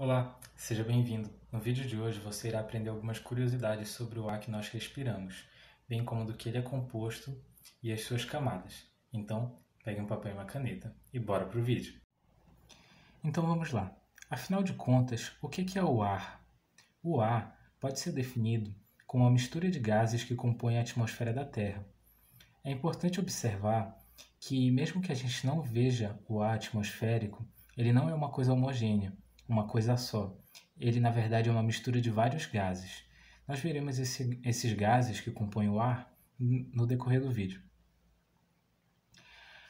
Olá, seja bem-vindo. No vídeo de hoje você irá aprender algumas curiosidades sobre o ar que nós respiramos, bem como do que ele é composto e as suas camadas. Então, pegue um papel e uma caneta e bora pro vídeo. Então vamos lá. Afinal de contas, o que é o ar? O ar pode ser definido como a mistura de gases que compõem a atmosfera da Terra. É importante observar que, mesmo que a gente não veja o ar atmosférico, ele não é uma coisa homogênea uma coisa só. Ele, na verdade, é uma mistura de vários gases. Nós veremos esse, esses gases que compõem o ar no decorrer do vídeo.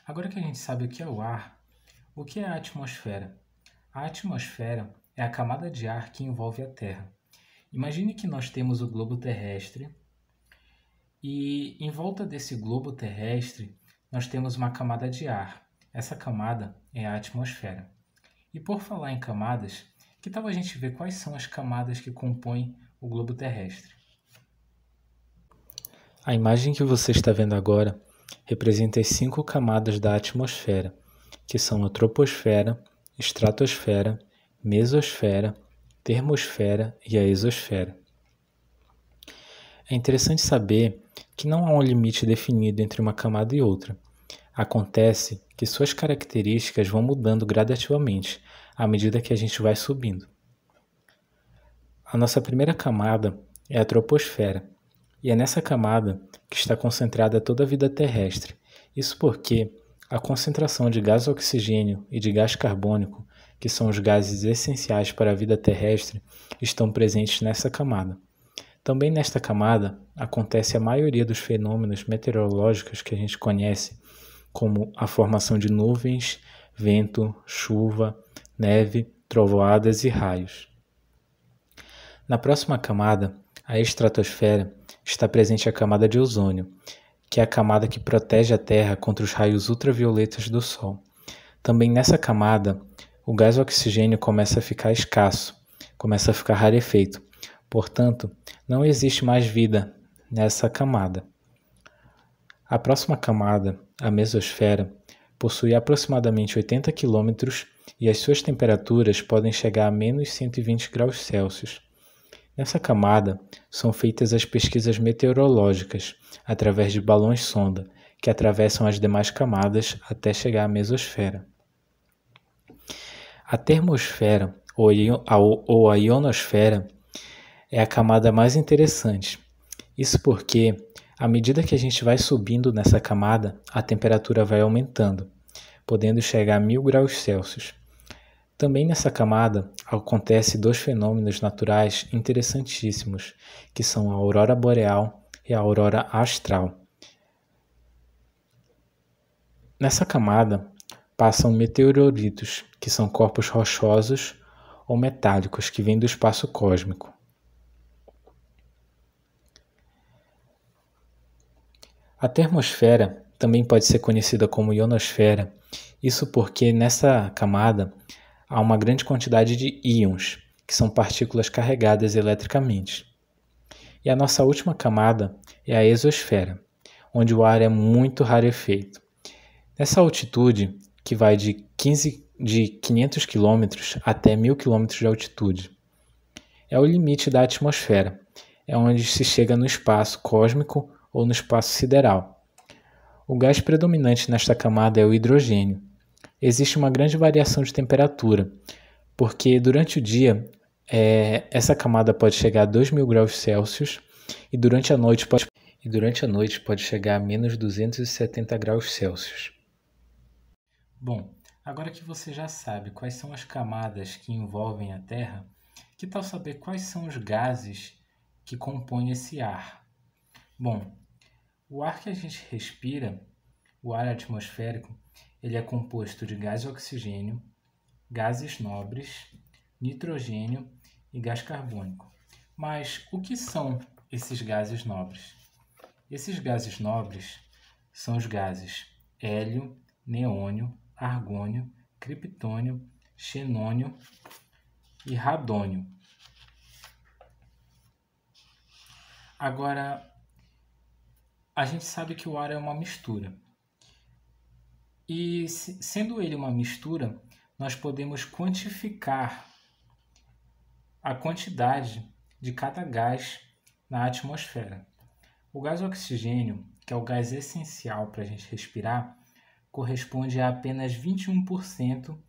Agora que a gente sabe o que é o ar, o que é a atmosfera? A atmosfera é a camada de ar que envolve a Terra. Imagine que nós temos o globo terrestre e em volta desse globo terrestre nós temos uma camada de ar. Essa camada é a atmosfera. E por falar em camadas, que tal a gente ver quais são as camadas que compõem o globo terrestre? A imagem que você está vendo agora representa as cinco camadas da atmosfera, que são a troposfera, estratosfera, mesosfera, termosfera e a exosfera. É interessante saber que não há um limite definido entre uma camada e outra, Acontece que suas características vão mudando gradativamente à medida que a gente vai subindo. A nossa primeira camada é a troposfera, e é nessa camada que está concentrada toda a vida terrestre. Isso porque a concentração de gás oxigênio e de gás carbônico, que são os gases essenciais para a vida terrestre, estão presentes nessa camada. Também nesta camada acontece a maioria dos fenômenos meteorológicos que a gente conhece como a formação de nuvens, vento, chuva, neve, trovoadas e raios. Na próxima camada, a estratosfera, está presente a camada de ozônio, que é a camada que protege a Terra contra os raios ultravioletas do Sol. Também nessa camada, o gás oxigênio começa a ficar escasso, começa a ficar rarefeito. Portanto, não existe mais vida nessa camada. A próxima camada, a mesosfera, possui aproximadamente 80 km e as suas temperaturas podem chegar a menos 120 graus Celsius. Nessa camada são feitas as pesquisas meteorológicas através de balões sonda que atravessam as demais camadas até chegar à mesosfera. A termosfera ou a ionosfera é a camada mais interessante. Isso porque à medida que a gente vai subindo nessa camada, a temperatura vai aumentando, podendo chegar a 1000 graus Celsius. Também nessa camada acontece dois fenômenos naturais interessantíssimos, que são a aurora boreal e a aurora astral. Nessa camada passam meteoritos, que são corpos rochosos ou metálicos que vêm do espaço cósmico. A termosfera também pode ser conhecida como ionosfera, isso porque nessa camada há uma grande quantidade de íons, que são partículas carregadas eletricamente. E a nossa última camada é a exosfera, onde o ar é muito rarefeito. Nessa altitude, que vai de, 15, de 500 km até 1000 km de altitude, é o limite da atmosfera, é onde se chega no espaço cósmico ou no espaço sideral. O gás predominante nesta camada é o hidrogênio. Existe uma grande variação de temperatura, porque durante o dia é, essa camada pode chegar a 2.000 graus Celsius e durante a noite pode, e durante a noite pode chegar a menos 270 graus Celsius. Bom, agora que você já sabe quais são as camadas que envolvem a Terra, que tal saber quais são os gases que compõem esse ar? Bom, o ar que a gente respira, o ar atmosférico, ele é composto de gás oxigênio, gases nobres, nitrogênio e gás carbônico. Mas o que são esses gases nobres? Esses gases nobres são os gases hélio, neônio, argônio, criptônio, xenônio e radônio. Agora, a gente sabe que o ar é uma mistura. E sendo ele uma mistura, nós podemos quantificar a quantidade de cada gás na atmosfera. O gás oxigênio, que é o gás essencial para a gente respirar, corresponde a apenas 21%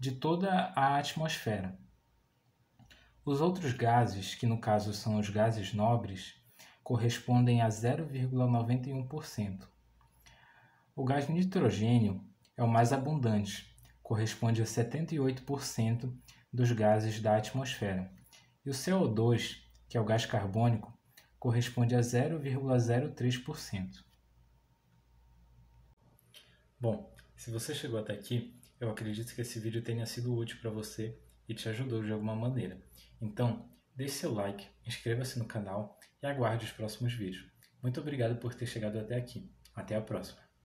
de toda a atmosfera. Os outros gases, que no caso são os gases nobres, correspondem a 0,91%. O gás nitrogênio é o mais abundante, corresponde a 78% dos gases da atmosfera. E o CO2, que é o gás carbônico, corresponde a 0,03%. Bom, se você chegou até aqui, eu acredito que esse vídeo tenha sido útil para você e te ajudou de alguma maneira. Então, deixe seu like, inscreva-se no canal e aguarde os próximos vídeos. Muito obrigado por ter chegado até aqui. Até a próxima!